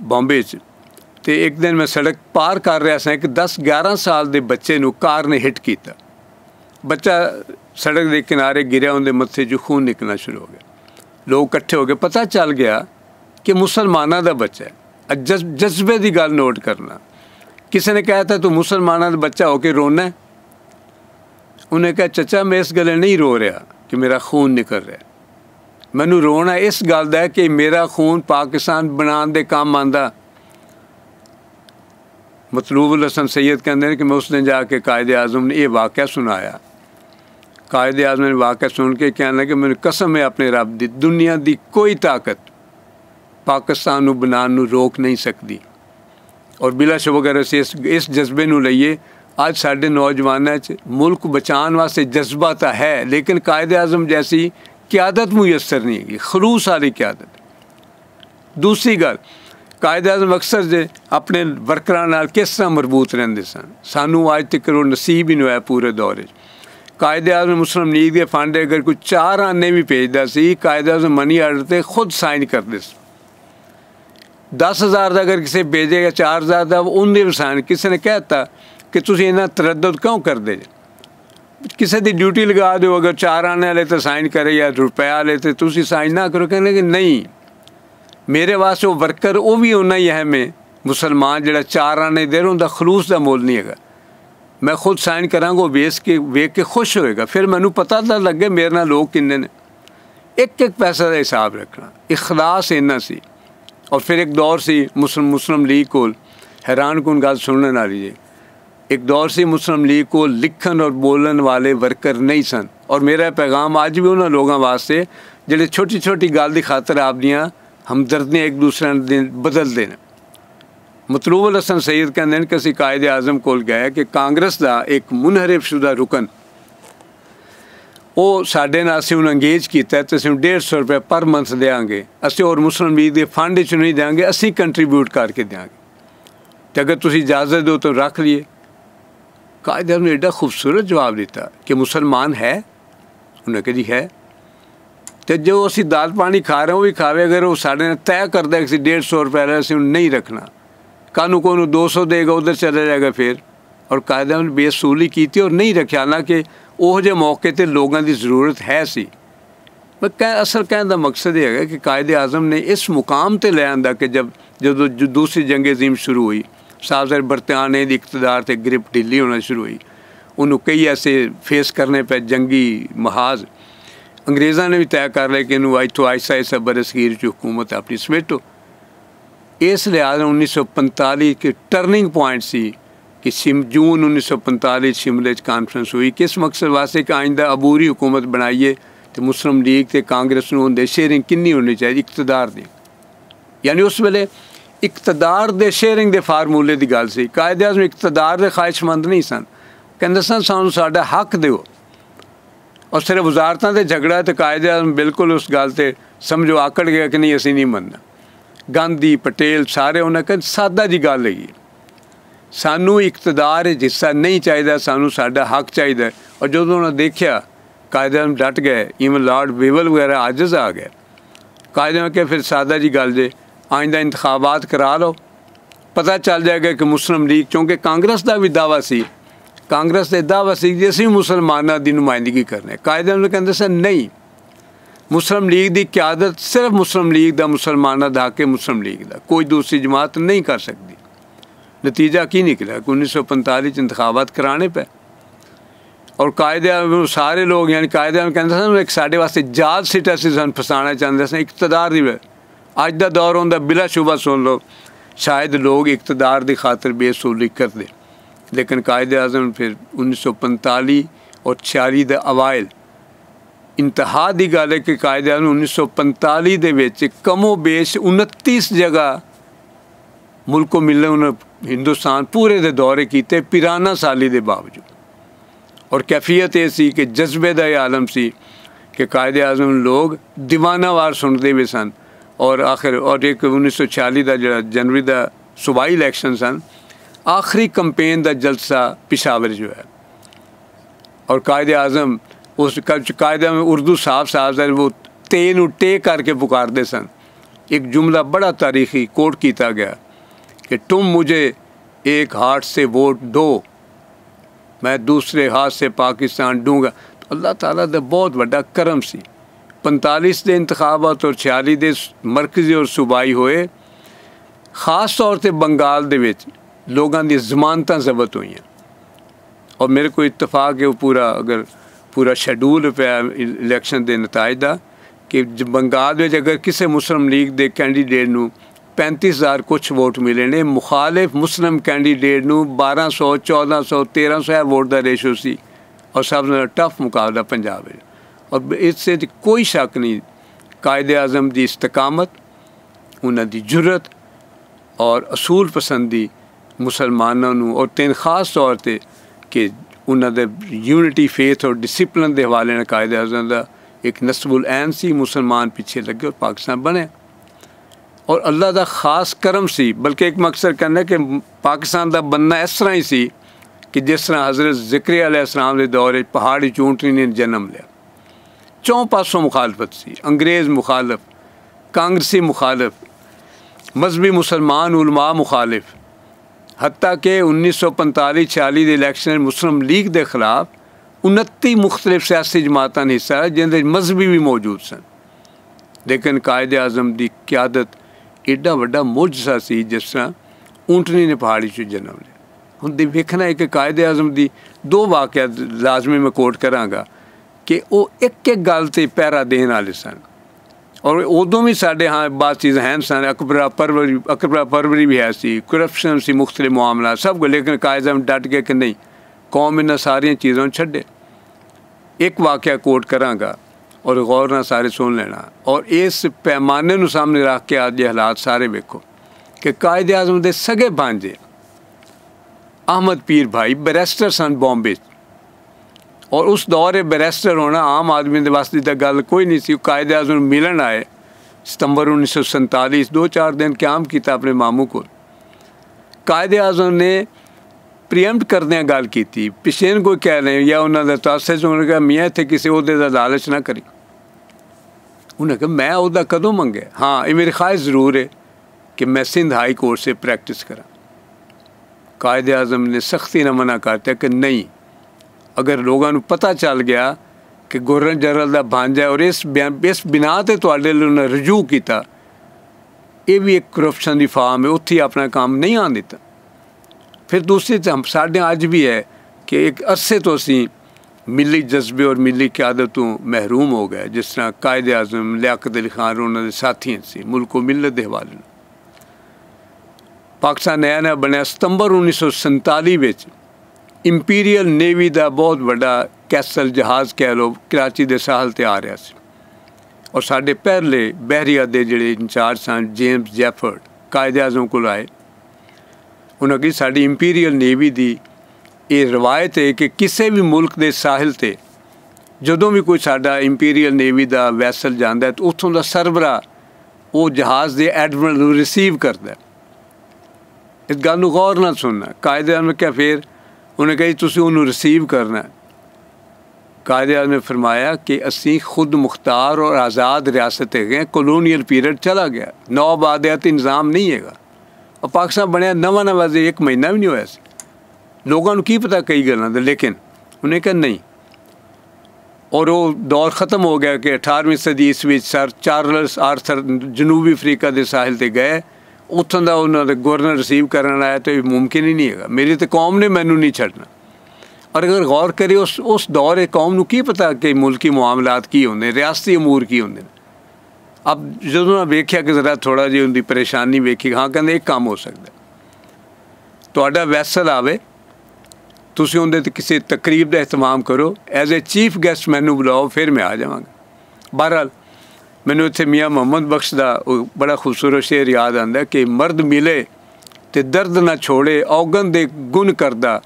ਬੰਬੇ 'ਚ ਤੇ ਇੱਕ ਦਿਨ ਮੈਂ ਸੜਕ ਪਾਰ ਕਰ ਰਿਹਾ ਸੀ ਕਿ 10 11 ਸਾਲ ਦੇ ਬੱਚੇ ਨੂੰ ਕਾਰ ਨੇ ਹਿੱਟ ਕੀਤਾ ਬੱਚਾ ਸੜਕ ਦੇ ਕਿਨਾਰੇ ਗਿਰਿਆ ਉਹਦੇ ਮੱਥੇ 'ਚ ਖੂਨ ਨਿਕਲਣਾ ਸ਼ੁਰੂ ਹੋ ਗਿਆ ਲੋਕ ਇਕੱਠੇ ਹੋ ਗਏ ਪਤਾ ਚੱਲ ਗਿਆ ਕਿ ਮੁਸਲਮਾਨਾਂ ਦਾ ਬੱਚਾ ਹੈ ਜਜ਼ਬੇ ਦੀ ਗੱਲ ਨੋਟ ਕਰਨਾ ਕਿਸੇ ਨੇ ਕਹਿਤਾ ਤੂੰ ਮੁਸਲਮਾਨਾਂ ਦਾ ਬੱਚਾ ਹੋ ਕੇ ਰੋਣਾ ਉਹਨੇ ਕਿਹਾ ਚਾਚਾ ਮੈਂ ਇਸ ਗੱਲੇ ਨਹੀਂ ਰੋ ਰਿਹਾ ਕਿ ਮੇਰਾ ਖੂਨ ਨਿਕਲ ਰਿਹਾ ਮੈਨੂੰ ਰੋਣਾ ਇਸ ਗੱਲ ਦਾ ਹੈ ਕਿ ਮੇਰਾ ਖੂਨ ਪਾਕਿਸਤਾਨ ਬਣਾਉਣ ਦੇ ਕੰਮ ਆਂਦਾ ਮਤਲੂਬੁਲ ਹਸਨ ਸੈਦ ਕਹਿੰਦੇ ਨੇ ਕਿ ਮੈਂ ਉਸ ਦਿਨ ਜਾ ਕੇ ਕਾਇਦ ਆਜ਼ਮ ਨੇ ਇਹ ਵਾਕਿਆ ਸੁਣਾਇਆ ਕਾਇਦ ਆਜ਼ਮ ਨੇ ਵਾਕਿਆ ਸੁਣ ਕੇ ਕਹਿਣਾ ਕਿ ਮੈਨੂੰ ਕਸਮ ਹੈ ਆਪਣੇ ਰੱਬ ਦੀ ਦੁਨੀਆ ਦੀ ਕੋਈ ਤਾਕਤ ਪਾਕਿਸਤਾਨ ਨੂੰ ਬਣਾਉਣ ਨੂੰ ਰੋਕ ਨਹੀਂ ਸਕਦੀ ਔਰ ਬਿਲਾ ਸ਼ਬਗਰ ਇਸ ਇਸ ਜਜ਼ਬੇ ਨੂੰ ਲਈਏ ਅੱਜ ਸਾਡੇ ਨੌਜਵਾਨਾਂ 'ਚ ਮੁਲਕ ਬਚਾਉਣ ਵਾਸਤੇ ਜਜ਼ਬਾ ਤਾਂ ਹੈ ਲੇਕਿਨ ਕਾਇਦ ਆਜ਼ਮ ਜੈਸੀ ਕਿਆਦਤ ਮੁਯਸਰ ਨਹੀਂ ਹੈਗੀ ਖਲੂਸ ਵਾਲੀ ਕਿਆਦਤ ਦੂਸਰੀ ਗੱਲ ਕਾਇਦ ਆਜ਼ਮ ਅਕਸਰ ਜੇ ਆਪਣੇ ਵਰਕਰਾਂ ਨਾਲ ਕਿਸ ਤਰ੍ਹਾਂ ਮਰਬੂਤ ਰਹਿੰਦੇ ਸਨ ਸਾਨੂੰ ਅੱਜ ਤੱਕ ਉਹ ਨਸੀਬ ਹੀ ਨਹੀਂ ਹੋਇਆ ਪੂਰੇ ਦੌਰ 'ਚ ਕਾਇਦ ਆਜ਼ਮ ਮੁਸਲਮ ਲੀਗ ਦੇ ਫੰਡ ਅਗਰ ਕੋਈ ਚਾਰ ਆਨੇ ਵੀ ਭੇਜਦਾ ਸੀ ਕਾਇਦ ਆਜ਼ਮ ਮਨੀ ਆਰਡਰ ਤੇ ਖੁਦ ਸਾਈਨ ਕਰਦੇ ਸੀ 10000 ਦਾ ਅਗਰ ਕਿਸੇ ਭੇਜੇਗਾ 4000 ਦਾ ਉਹਨੇ ਵੀ ਸਾਈਨ ਕਿਸੇ ਨੇ ਕਹਿਤਾ ਕਿ ਤੁਸੀਂ ਇਹਨਾਂ ਤਰਦਦ ਕਿਉਂ ਕਰਦੇ ਜੀ ਕਿਸੇ ਦੀ ਡਿਊਟੀ ਲਗਾ ਦਿਓ ਅਗਰ ਚਾਰ ਆਣੇ ਵਾਲੇ ਤਾਂ ਸਾਈਨ ਕਰੇ ਜਾਂ ਰੁਪਿਆ ਵਾਲੇ ਤੇ ਤੁਸੀਂ ਸਾਈਨ ਨਾ ਕਰੋ ਕਹਿੰਦੇ ਕਿ ਨਹੀਂ ਮੇਰੇ ਵਾਸਤੇ ਉਹ ਵਰਕਰ ਉਹ ਵੀ ਉਹਨਾਂ ਹੀ ਹੈ ਮੈਂ ਮੁਸਲਮਾਨ ਜਿਹੜਾ ਚਾਰ ਆਣੇ ਦੇ ਰੋਂ ਦਾ ਖਲੂਸ ਦਾ ਮੋਲ ਨਹੀਂ ਹੈਗਾ ਮੈਂ ਖੁਦ ਸਾਈਨ ਕਰਾਂਗਾ ਉਹ ਵੇਸ ਕੇ ਵੇਖ ਕੇ ਖੁਸ਼ ਹੋਏਗਾ ਫਿਰ ਮੈਨੂੰ ਪਤਾ ਤਾਂ ਲੱਗੇ ਮੇਰੇ ਨਾਲ ਲੋਕ ਕਿੰਨੇ ਨੇ ਇੱਕ ਇੱਕ ਪੈਸਾ ਦਾ ਹਿਸਾਬ ਰੱਖਣਾ ਇਖਲਾਸ ਇੰਨਾ ਸੀ ਔਰ ਫਿਰ ਇੱਕ ਦੌਰ ਸੀ ਮੁਸਲਮ ਮੁਸਲਮ ਲੀਗ ਕੋਲ ਹੈਰਾਨ ਕਨ ਗੱਲ ਸੁਣਨ ਵਾਲੀ ਜੀ ਇੱਕ ਦੌਰ ਸੀ ਮੁਸਲਮ ਲੀਗ ਕੋ ਲਿਖਣ ਔਰ ਬੋਲਣ ਵਾਲੇ ਵਰਕਰ ਨਹੀਂ ਸਨ ਔਰ ਮੇਰਾ ਪੈਗਾਮ ਅੱਜ ਵੀ ਉਹਨਾਂ ਲੋਕਾਂ ਵਾਸਤੇ ਜਿਹੜੇ ਛੋਟੀ ਛੋਟੀ ਗੱਲ ਦੀ ਖਾਤਰ ਆਪਦੀਆਂ ਨੇ ਇੱਕ ਦੂਸਰੇ ਨਾਲ ਬਦਲਦੇ ਨੇ ਮਤਲੂਬ ਹਸਨ ਸੈਦ ਕਹਿੰਦੇ ਨੇ ਕਿ ਅਸੀਂ ਕਾਇਦ ਆਜ਼ਮ ਕੋਲ ਗਏ ਕਿ ਕਾਂਗਰਸ ਦਾ ਇੱਕ ਸ਼ੁਦਾ ਰੁਕਨ ਉਹ ਸਾਡੇ ਨਾਲ ਅਸੀਂ ਉਹਨਾਂ ਅੰਗੇਜ ਕੀਤਾ ਤੇ ਅਸੀਂ 150 ਰੁਪਏ ਪਰ ਮੰਥ ਦੇਾਂਗੇ ਅਸੀਂ ਹੋਰ ਮੁਸਲਮ ਲੀਗ ਦੇ ਫੰਡ ਚ ਨਹੀਂ ਦੇਾਂਗੇ ਅਸੀਂ ਕੰਟਰੀਬਿਊਟ ਕਰਕੇ ਦੇਾਂਗੇ ਤੇ ਅਗਰ ਤੁਸੀਂ ਇਜਾਜ਼ਤ ਦਿਓ ਤਾਂ ਰੱਖ ਲਈਏ ਕਾਇਦਰ ਨੇ ਐਡਾ ਖੂਬਸੂਰਤ ਜਵਾਬ ਦਿੱਤਾ ਕਿ ਮੁਸਲਮਾਨ ਹੈ ਉਹਨੇ ਕਿਹਾ ਜੀ ਹੈ ਤੇ ਜੋ ਅਸੀਂ ਦਾਲ ਪਾਣੀ ਖਾ ਰਹੇ ਹਾਂ ਉਹ ਵੀ ਖਾਵੇ ਅਗਰ ਉਹ ਸਾਡੇ ਨਾਲ ਤੈਅ ਕਰਦਾ ਕਿ 150 ਰੁਪਏ ਦਾ ਅਸੀਂ ਨਹੀਂ ਰੱਖਣਾ ਕਾਨੂੰ ਕੋ ਨੂੰ 200 ਦੇਗਾ ਉਧਰ ਚਲੇ ਜਾਏਗਾ ਫਿਰ ਔਰ ਕਾਇਦਾ ਨੇ ਬੇਸੂਲੀ ਕੀਤੀ ਔਰ ਨਹੀਂ ਰੱਖਿਆ ਨਾ ਕਿ ਉਹ ਜੇ ਮੌਕੇ ਤੇ ਲੋਕਾਂ ਦੀ ਜ਼ਰੂਰਤ ਹੈ ਸੀ ਪਰ ਕਹ ਅਸਲ ਕਹਿਣ ਦਾ ਮਕਸਦ ਇਹ ਹੈਗਾ ਕਿ ਕਾਇਦੇ ਆਜ਼ਮ ਨੇ ਇਸ ਮੁਕਾਮ ਤੇ ਲੈ ਆਂਦਾ ਕਿ ਜਦ ਜਦੋਂ ਦੂਸਰੀ ਜੰਗ ਜ਼ੀਮ ਸ਼ੁਰੂ ਹੋਈ ਸਰ ਬਰਤਾਨੇ ਦੀ ਇਕਤਦਾਰ ਤੇ ਗ੍ਰਿਪ ਢਿੱਲੀ ਹੋਣਾ ਸ਼ੁਰੂ ਹੋਈ ਉਹਨੂੰ ਕਈ ਐਸੇ ਫੇਸ ਕਰਨੇ ਪਏ ਜੰਗੀ ਮਹਾਜ਼ ਅੰਗਰੇਜ਼ਾਂ ਨੇ ਵੀ ਤੈਅ ਕਰ ਲਿਆ ਕਿ ਇਹਨੂੰ ਅੱਜ ਤੋਂ ਸਾਇ ਸਬਰ ਬਰਸਗੀਰ ਚ ਹਕੂਮਤ ਆਪਣੀ ਸਮੇਟੋ ਇਸ ਲਿਹਾਜ਼ 1945 ਕੇ ਟਰਨਿੰਗ ਪੁਆਇੰਟ ਸੀ ਕਿ ਸਿਮ ਜੂਨ 1945 ਸ਼ਿਮਲੇ ਚ ਕਾਨਫਰੰਸ ਹੋਈ ਕਿਸ ਮਕਸਦ ਵਾਸਤੇ ਕਿ ਆਇੰਦਾ ਅਬੂਰੀ ਹਕੂਮਤ ਬਣਾਈਏ ਤੇ ਮੁਸਲਮ ਲੀਗ ਤੇ ਕਾਂਗਰਸ ਨੂੰ ਹੁੰਦੇ ਸ਼ੇਰਿੰਗ ਕਿੰਨੀ ਹੋਣੀ ਚਾਹੀਦੀ ਇਕਤਦਾਰ ਦੀ ਯਾਨੀ ਉਸ ਵੇਲੇ ਇਕਤਦਾਰ ਦੇ ਸ਼ੇਅਰਿੰਗ ਦੇ ਫਾਰਮੂਲੇ ਦੀ ਗੱਲ ਸੀ ਕਾਇਦੇ ਆਜ਼ਮ ਇਕਤਦਾਰ ਦੇ ਖਾਇਸ਼ਮੰਦ ਨਹੀਂ ਸਨ ਕਹਿੰਦੇ ਸਨ ਸਾਨੂੰ ਸਾਡਾ ਹੱਕ ਦਿਓ ਔਰ ਸਿਰ ਵਜ਼ਾਰਤਾਂ ਦੇ ਝਗੜਾ ਤੇ ਕਾਇਦੇ ਆਜ਼ਮ ਬਿਲਕੁਲ ਉਸ ਗੱਲ ਤੇ ਸਮਝੋ ਆਕੜ ਗਿਆ ਕਿ ਨਹੀਂ ਅਸੀਂ ਨਹੀਂ ਮੰਨਣਾ ਗਾਂਧੀ ਪਟੇਲ ਸਾਰੇ ਉਹਨਾਂ ਕਹਿੰਦੇ ਸਾਦਾ ਜੀ ਗੱਲ ਹੈ ਸਾਨੂੰ ਇਕਤਦਾਰ ਜਿੱਸਾ ਨਹੀਂ ਚਾਹੀਦਾ ਸਾਨੂੰ ਸਾਡਾ ਹੱਕ ਚਾਹੀਦਾ ਔਰ ਜਦੋਂ ਉਹਨਾਂ ਦੇਖਿਆ ਕਾਇਦੇ ਆਜ਼ਮ ਡਟ ਗਏ ਈਵਨ ਲਾਰਡ ਬੇਵਲ ਵਗੈਰਾ ਆਜਿਜ਼ ਆ ਗਏ ਕਾਇਦੇ ਨੇ ਕਿ ਫਿਰ ਸਾਦਾ ਜੀ ਗੱਲ ਜੇ ਆਇੰਦਾ ਇੰਤਖਾਬਾਤ ਕਰਾ ਲਓ ਪਤਾ ਚੱਲ ਜਾਏਗਾ ਕਿ ਮੁਸਲਮ ਲੀਗ ਕਿਉਂਕਿ ਕਾਂਗਰਸ ਦਾ ਵੀ ਦਾਵਾ ਸੀ ਕਾਂਗਰਸ ਦੇ ਦਾਵਾ ਸੀ ਜੇ ਅਸੀਂ ਮੁਸਲਮਾਨਾਂ ਦੀ ਨੁਮਾਇੰਦਗੀ ਕਰਨੇ ਕਾਇਦੇ ਨੇ ਕਹਿੰਦੇ ਸਨ ਨਹੀਂ ਮੁਸਲਮ ਲੀਗ ਦੀ ਕਿਆਦਤ ਸਿਰਫ ਮੁਸਲਮ ਲੀਗ ਦਾ ਮੁਸਲਮਾਨਾਂ ਦਾ ਹੱਕ ਹੈ ਮੁਸਲਮ ਲੀਗ ਦਾ ਕੋਈ ਦੂਸਰੀ ਜਮਾਤ ਨਹੀਂ ਕਰ ਸਕਦੀ ਨਤੀਜਾ ਕੀ ਨਿਕਲਿਆ 1945 ਚ ਇੰਤਖਾਬਾਤ ਕਰਾਣੇ ਪਏ ਔਰ ਕਾਇਦੇ ਸਾਰੇ ਲੋਕ ਯਾਨੀ ਕਾਇਦੇ ਨੂੰ ਕਹਿੰਦੇ ਸਨ ਇੱਕ ਸਾਡੇ ਵਾਸਤੇ ਜਾਦ ਸੀਟ ਫਸਾਣਾ ਚਾਹੁੰਦੇ ਸਨ ਇਕਤਦਾਰ ਦੀ ਵੇ अज का दौर ਹੁੰਦਾ बिला ਸ਼ੁਬਾ सुन लो शायद लोग इकतदार की खातर ਬੇਸੂਲੀ ਕਰਦੇ लेकिन कायद आजम फिर उन्नीस सौ पंताली और छियाली अवायल इंतहा की गल है कि कायद आजम उन्नीस सौ पंताली के कमो बेश उन्तीस जगह मुल्को मिलने उन्हें हिंदुस्तान पूरे के दौरे किए पिराना साली के बावजूद और कैफियत यह सी कि जज्बे का यह आलम सी कि कायद आजम लोग दीवाना वार सुनते हुए सन और आखिर और एक उन्नीस सौ छियाली का जरा जनवरी का सूबाई इलैक्शन सन आखिरी कंपेन का जलसा पिशावर जो है और कायद आजम उस कायद उर्दू साफ साफ सर वो ते न टे करके पुकारते सन एक जुमला बड़ा तारीखी कोट किया गया कि तुम मुझे एक हाथ से वोट दो मैं दूसरे हाथ से पाकिस्तान डूँगा तो अल्लाह ताला तला बहुत बड़ा करम सी 45 ਦੇ ਇੰਤਖਾਬਾਤ ਔਰ 46 ਦੇ ਮਰਕਜ਼ੀ ਔਰ ਸੂਬਾਈ ਹੋਏ ਖਾਸ ਤੌਰ ਤੇ ਬੰਗਾਲ ਦੇ ਵਿੱਚ ਲੋਕਾਂ ਦੀ ਜ਼ਮਾਨਤਾਂ ਜ਼ਬਤ ਹੋਈਆਂ ਔਰ ਮੇਰੇ ਕੋਲ ਇਤਫਾਕ ਹੈ ਉਹ ਪੂਰਾ ਅਗਰ ਪੂਰਾ ਸ਼ੈਡਿਊਲ ਪਿਆ ਇਲੈਕਸ਼ਨ ਦੇ ਨਤੀਜੇ ਦਾ ਕਿ ਬੰਗਾਲ ਵਿੱਚ ਅਗਰ ਕਿਸੇ ਮੁਸਲਮ ਲੀਗ ਦੇ ਕੈਂਡੀਡੇਟ ਨੂੰ 35000 ਕੁਝ ਵੋਟ ਮਿਲੇ ਨੇ ਮੁਖਾਲਿਫ ਮੁਸਲਮ ਕੈਂਡੀਡੇਟ ਨੂੰ 1200 1400 1300 ਵੋਟ ਦਾ ਰੇਸ਼ੋ ਸੀ ਔਰ ਸਭ ਨਾਲੋਂ ਟਫ ਮੁਕਾਬਲਾ ਪੰਜਾਬ ਵਿੱਚ और इससे कोई शक नहीं कायद अजम की इस्तकामत उन्होंने जुरत और असूल पसंदी मुसलमानों और तेन खास तौर पर कि उन्होंने यूनिटी फेथ और डिसिपलिन के हवाले ने कायद अजम का एक नस्बुल एन सी मुसलमान पिछले लगे और पाकिस्तान बने और अल्लाह का खास करम से बल्कि एक मकसद कहना कि पाकिस्तान का बनना इस तरह ही सी कि जिस तरह हज़रत जिक्र इस्लाम के दौरे पहाड़ी चूंटनी ने जन्म लिया चौं पासों तो मुखालफत थी अंग्रेज़ मुखालफ कांग्रसी मुखालफ मजहबी मुसलमान उलमा मुखालफ हती कि उन्नीस सौ पंताली छियाली इलेक्शन मुस्लिम लीग के खिलाफ उन्ती मुख्तलिफ सियासी जमात ने हिस्सा है जिंद मजहबी भी मौजूद सन लेकिन कायद आजम की क्यादत एडा वा मुआजसा सी जिस तरह ऊंटनी ने पहाड़ी से जन्म लिया हम देखना है कि कायद आजम की दो वाकया लाजमी मैं कोट कराँगा ਕਿ ਉਹ ਇੱਕ ਇੱਕ ਗੱਲ ਤੇ ਪਹਿਰਾ ਦੇਣ ਵਾਲੇ ਸਨ ਔਰ ਉਦੋਂ ਵੀ ਸਾਡੇ ਹਾਂ ਚੀਜ਼ ਹੈ ਸਨ ਅਕਬਰਾ ਪਰਵਰੀ ਅਕਬਰਾ ਪਰਵਰੀ ਵੀ ਹੈ ਸੀ ਕਰਪਸ਼ਨ ਸੀ ਮੁxtਲਿਫ ਮਾਮਲਾ ਸਭ ਕੋ ਲੇਕਿਨ ਕਾਇਜ਼ਮ ਡਟ ਕੇ ਕਿ ਨਹੀਂ ਕੌਮ ਇਹਨਾਂ ਸਾਰੀਆਂ ਚੀਜ਼ਾਂ ਨੂੰ ਛੱਡੇ ਇੱਕ ਵਾਕਿਆ ਕੋਟ ਕਰਾਂਗਾ ਔਰ ਗੌਰ ਨਾਲ ਸਾਰੇ ਸੁਣ ਲੈਣਾ ਔਰ ਇਸ ਪੈਮਾਨੇ ਨੂੰ ਸਾਹਮਣੇ ਰੱਖ ਕੇ ਅੱਜ ਦੇ ਹਾਲਾਤ ਸਾਰੇ ਵੇਖੋ ਕਿ ਕਾਇਦ ਆਜ਼ਮ ਦੇ ਸਗੇ ਬਾਂਝੇ ਅਹਿਮਦ ਪੀਰ ਭਾਈ ਬੈਰਿਸਟਰ ਸਨ ਬੰਬੇ ਔਰ ਉਸ ਦੌਰ ਇਹ ਬੈਰਿਸਟਰ ਹੋਣਾ ਆਮ ਆਦਮੀ ਦੇ ਵਾਸਤੇ ਤਾਂ ਗੱਲ ਕੋਈ ਨਹੀਂ ਸੀ ਉਹ ਕਾਇਦ ਆਜ਼ਮ ਮਿਲਣ ਆਏ ਸਤੰਬਰ 1947 ਦੋ ਚਾਰ ਦਿਨ ਕਿਆਮ ਕੀਤਾ ਆਪਣੇ ਮਾਮੂ ਕੋਲ ਕਾਇਦ ਆਜ਼ਮ ਨੇ ਪ੍ਰੀਐਮਟ ਕਰਦਿਆਂ ਗੱਲ ਕੀਤੀ ਪਿਛੇਨ ਕੋਈ ਕਹਿ ਰਹੇ ਜਾਂ ਉਹਨਾਂ ਦਾ ਤਾਸੇ ਉਹਨਾਂ ਨੇ ਕਿਹਾ ਮੀਆਂ ਇੱਥੇ ਕਿਸੇ ਉਹਦੇ ਦਾ ਲਾਲਚ ਨਾ ਕਰੀ ਉਹਨੇ ਕਿਹਾ ਮੈਂ ਉਹਦਾ ਕਦੋਂ ਮੰਗਿਆ ਹਾਂ ਇਹ ਮੇਰੀ ਖਾਹਿਸ਼ ਜ਼ਰੂਰ ਹੈ ਕਿ ਮੈਂ ਸਿੰਧ ਹਾਈ ਕੋਰਟ ਸੇ ਪ੍ਰੈਕਟਿਸ ਕਰਾਂ ਕਾਇਦ ਆਜ਼ਮ ਨੇ ਸਖਤੀ ਨਾਲ ਮਨਾ ਕਰਤਾ ਕਿ ਨਹੀਂ ਅਗਰ ਲੋਕਾਂ ਨੂੰ ਪਤਾ ਚੱਲ ਗਿਆ ਕਿ ਗਵਰਨਰ ਜਰਲ ਦਾ ਭਾਂਜਾ ਔਰ ਇਸ ਇਸ ਬਿਨਾ ਤੇ ਤੁਹਾਡੇ ਲਈ ਉਹਨੇ ਰਜੂ ਕੀਤਾ ਇਹ ਵੀ ਇੱਕ ਕਰਪਸ਼ਨ ਦੀ ਫਾਰਮ ਹੈ ਉੱਥੇ ਆਪਣਾ ਕੰਮ ਨਹੀਂ ਆਣ ਦਿੱਤਾ ਫਿਰ ਦੂਸਰੀ ਤਾਂ ਸਾਡੇ ਅੱਜ ਵੀ ਹੈ ਕਿ ਇੱਕ ਅਰਸੇ ਤੋਂ ਅਸੀਂ ਮਿਲੀ ਜਜ਼ਬੇ ਔਰ ਮਿਲੀ ਕਿਆਦਤ ਤੋਂ ਮਹਿਰੂਮ ਹੋ ਗਏ ਜਿਸ ਤਰ੍ਹਾਂ ਕਾਇਦ ਆਜ਼ਮ ਲਿਆਕਤ ਅਲੀ ਖਾਨ ਉਹਨਾਂ ਦੇ ਸਾਥੀ ਸੀ ਮੁਲਕ ਉਹ ਮਿਲਤ ਦੇ ਹਵਾਲੇ ਪਾਕਿਸਤਾਨ ਨਿਆ ਬਣਿਆ ਸਤੰਬਰ 1947 ਵਿੱਚ ਇੰਪੀਰੀਅਲ ਨੇਵੀ ਦਾ ਬਹੁਤ ਵੱਡਾ ਕੈਸਲ ਜਹਾਜ਼ ਕਹਿ ਲੋ ਕਰਾਚੀ ਦੇ ਸਾਹਲ ਤੇ ਆ ਰਿਹਾ ਸੀ ਔਰ ਸਾਡੇ ਪਹਿਲੇ ਬਹਿਰੀਆ ਦੇ ਜਿਹੜੇ ਇੰਚਾਰਜ ਸਨ ਜੇਮਸ ਜੈਫਰਡ ਕਾਇਦ ਆਜ਼ਮ ਕੋਲ ਆਏ ਉਹਨਾਂ ਕੀ ਸਾਡੀ ਇੰਪੀਰੀਅਲ ਨੇਵੀ ਦੀ ਇਹ ਰਵਾਇਤ ਹੈ ਕਿ ਕਿਸੇ ਵੀ ਮੁਲਕ ਦੇ ਸਾਹਲ ਤੇ ਜਦੋਂ ਵੀ ਕੋਈ ਸਾਡਾ ਇੰਪੀਰੀਅਲ ਨੇਵੀ ਦਾ ਵੈਸਲ ਜਾਂਦਾ ਤਾਂ ਉੱਥੋਂ ਦਾ ਸਰਬਰਾ ਉਹ ਜਹਾਜ਼ ਦੇ ਐਡਮਿਰਲ ਨੂੰ ਰਿਸੀਵ ਕਰਦਾ ਇਸ ਗੱਲ ਨੂੰ ਗੌਰ ਨਾਲ ਸੁਣਨਾ ਕਾਇਦੇ ਆਜ਼ਮ ਕਾ ਫੇਰ ਉਹਨੇ ਕਹੀ ਤੁਸੀਂ ਉਹਨੂੰ ਰਿਸੀਵ ਕਰਨਾ ਕਾਜ਼ੀ ਆਜ਼ਮ ਨੇ ਫਰਮਾਇਆ ਕਿ ਅਸੀਂ ਖੁਦ ਮੁਖਤਾਰ ਔਰ ਆਜ਼ਾਦ ਰਿਆਸਤ ਹੈਗੇ ਕੋਲੋਨੀਅਲ ਪੀਰੀਅਡ ਚਲਾ ਗਿਆ ਨੌ ਬਾਦਿਆਤ ਨਿਜ਼ਾਮ ਨਹੀਂ ਹੈਗਾ ਔਰ ਪਾਕਿਸਤਾਨ ਬਣਿਆ ਨਵਾਂ ਨਵਾਂ ਜੇ ਇੱਕ ਮਹੀਨਾ ਵੀ ਨਹੀਂ ਹੋਇਆ ਸੀ ਲੋਕਾਂ ਨੂੰ ਕੀ ਪਤਾ ਕਈ ਗੱਲਾਂ ਦਾ ਲੇਕਿਨ ਉਹਨੇ ਕਿਹਾ ਨਹੀਂ और वो दौर ख़त्म हो गया कि अठारहवीं सदी ईस्वी सर चार्लस आर्थर जनूबी अफ्रीका के साहिल से गए ਉੱਥੋਂ ਦਾ ਉਹਨਾਂ ਦੇ ਗਵਰਨਰ ਰਿਸੀਵ ਕਰਨ ਆਇਆ ਤੇ ਮੁਮਕਿਨ ਹੀ ਨਹੀਂ ਹੈਗਾ ਮੇਰੀ ਤੇ ਕੌਮ ਨੇ ਮੈਨੂੰ ਨਹੀਂ ਛੱਡਣਾ ਔਰ ਅਗਰ ਗੌਰ ਕਰੇ ਉਸ ਉਸ ਦੌਰ ਇਹ ਕੌਮ ਨੂੰ ਕੀ ਪਤਾ ਕਿ ਮੁਲਕੀ ਮਾਮਲਾਤ ਕੀ ਹੁੰਦੇ ਰਿਆਸਤੀ ਅਮੂਰ ਕੀ ਹੁੰਦੇ ਨੇ ਅਬ ਜਦੋਂ ਨਾ ਵੇਖਿਆ ਕਿ ਜ਼ਰਾ ਥੋੜਾ ਜਿਹਾ ਉਹਦੀ ਪਰੇਸ਼ਾਨੀ ਵੇਖੀ ਹਾਂ ਕਹਿੰਦੇ ਇਹ ਕੰਮ ਹੋ ਸਕਦਾ ਤੁਹਾਡਾ ਵੈਸਲ ਆਵੇ ਤੁਸੀਂ ਉਹਦੇ ਤੇ ਕਿਸੇ ਤਕਰੀਬ ਦਾ ਇਤਮਾਮ ਕਰੋ ਐਜ਼ ਅ ਚੀਫ ਗੈਸਟ ਮੈਨੂੰ ਬੁਲਾਓ ਫਿਰ ਮੈਂ ਆ ਜਾਵਾਂਗਾ ਬਹਰਹਾਲ ਮੈਨੂੰ ਇੱਥੇ ਮੀਆਂ ਮੁਹੰਮਦ ਬਖਸ਼ ਦਾ ਬੜਾ ਖੂਬਸੂਰਤ ਸ਼ੇਰ ਯਾਦ ਆਉਂਦਾ ਕਿ ਮਰਦ ਮਿਲੇ ਤੇ ਦਰਦ ਨਾ ਛੋੜੇ ਔਗਨ ਦੇ ਗੁਣ ਕਰਦਾ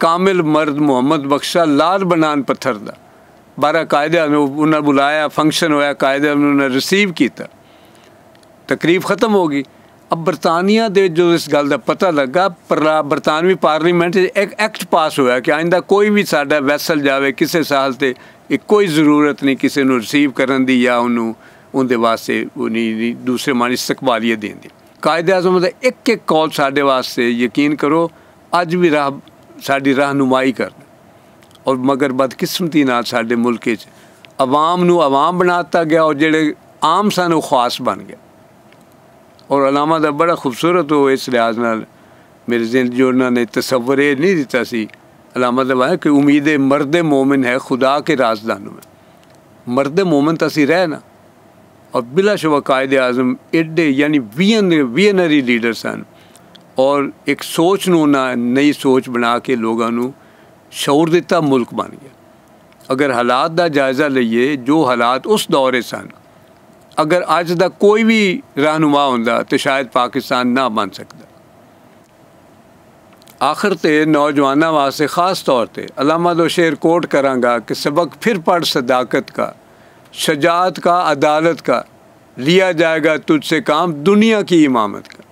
ਕਾਮਿਲ ਮਰਦ ਮੁਹੰਮਦ ਬਖਸ਼ਾ ਲਾਲ ਬਨਾਨ ਪੱਥਰ ਦਾ ਬਾਰਾ ਕਾਇਦੇ ਨੂੰ ਉਹਨਾਂ ਬੁਲਾਇਆ ਫੰਕਸ਼ਨ ਹੋਇਆ ਕਾਇਦੇ ਨੂੰ ਉਹਨਾਂ ਰਿਸੀਵ ਕੀਤਾ ਤਕਰੀਬ ਖਤਮ ਹੋ ਗਈ ਅਬ ਬਰਤਾਨੀਆ ਦੇ ਜੋ ਇਸ ਗੱਲ ਦਾ ਪਤਾ ਲੱਗਾ ਬਰਤਾਨਵੀ ਪਾਰਲੀਮੈਂਟ ਇੱਕ ਐਕਟ ਪਾਸ ਹੋਇਆ ਕਿ ਆਇੰਦਾ ਕੋਈ ਵੀ ਸਾਡਾ ਵੈਸਲ ਜਾਵੇ ਕਿਸੇ ਸਾਲ ਤੇ ਇਹ ਕੋਈ ਜ਼ਰੂਰਤ ਨਹੀਂ ਕਿਸੇ ਨੂੰ ਰਿਸੀਵ ਕਰਨ ਦੀ ਜਾਂ ਉਹਨੂੰ ਉਹਦੇ ਵਾਸਤੇ ਉਹਨੀ ਦੂਸਰੇ ਮਾਨੀ ਸਕਬਾਲੀਅਤ ਦੇਣ ਦੀ ਕਾਇਦੇ ਆਜ਼ਮ ਦਾ ਇੱਕ ਇੱਕ ਕਾਲ ਸਾਡੇ ਵਾਸਤੇ ਯਕੀਨ ਕਰੋ ਅੱਜ ਵੀ ਰਾਹ ਸਾਡੀ ਰਹਿਨੁਮਾਈ ਕਰ ਔਰ ਮਗਰ ਬਦਕਿਸਮਤੀ ਨਾਲ ਸਾਡੇ ਮੁਲਕ 'ਚ ਆਵਾਮ ਨੂੰ ਆਵਾਮ ਬਣਾਤਾ ਗਿਆ ਔਰ ਜਿਹੜੇ ਆਮ ਸਨ ਉਹ ਖਾਸ ਬਣ ਗਏ ਔਰ ਅਲਾਮਾ ਦਾ ਬੜਾ ਖੂਬਸੂਰਤ ਹੋ ਇਸ ਲਿਆਜ਼ ਨਾਲ ਮੇਰੇ ਜ਼ਿੰਦ ਜੋੜਨਾ ਨੇ ਤਸਵਰੇ ਨਹੀਂ ਦਿੱਤਾ ਸੀ ਅਲਾਮਾ ਦਵਾ ਕਿ ਉਮੀਦ ਮਰਦ ਮੂਮਿਨ ਹੈ ਖੁਦਾ ਕੇ ਰਾਜ਼ਦਾਨੋਂ ਮੈਂ ਮਰਦ ਮੂਮਿਨ ਤਾਂ ਅਸੀਂ ਰਹਿ ਨਾ ਔਰ ਬਿਲਾ ਸ਼ੁਬਾ ਕਾਇਦ ਆਜ਼ਮ ਐਡੇ ਯਾਨੀ ਵੀਨ ਵੀਨਰੀ ਲੀਡਰ ਸਨ ਔਰ ਇੱਕ ਸੋਚ ਨੂੰ ਨਾ ਨਈ ਸੋਚ ਬਣਾ ਕੇ ਲੋਕਾਂ ਨੂੰ ਸ਼ੌਰ ਦਿੱਤਾ ਮੁਲਕ ਬਣ ਗਿਆ ਅਗਰ ਹਾਲਾਤ ਦਾ ਜਾਇਜ਼ਾ ਲਈਏ ਜੋ ਹਾਲਾਤ ਉਸ ਦੌਰੇ ਸਨ ਅਗਰ ਅੱਜ ਦਾ ਕੋਈ ਵੀ ਰਹਿਨੁਮਾ ਹੁੰਦਾ ਤੇ ਸ਼ਾਇਦ ਪਾਕਿਸਤਾਨ ਨਾ ਬਣ ਸਕਦਾ आखिर ते ਨੌਜਵਾਨਾਂ वास्ते ख़ास तौर पर अलामा दो शेर कोट ਕਰਾਂਗਾ कि सबक फिर पढ़ सदाकत का शजात का अदालत का लिया जाएगा तुझसे काम दुनिया की इमामत का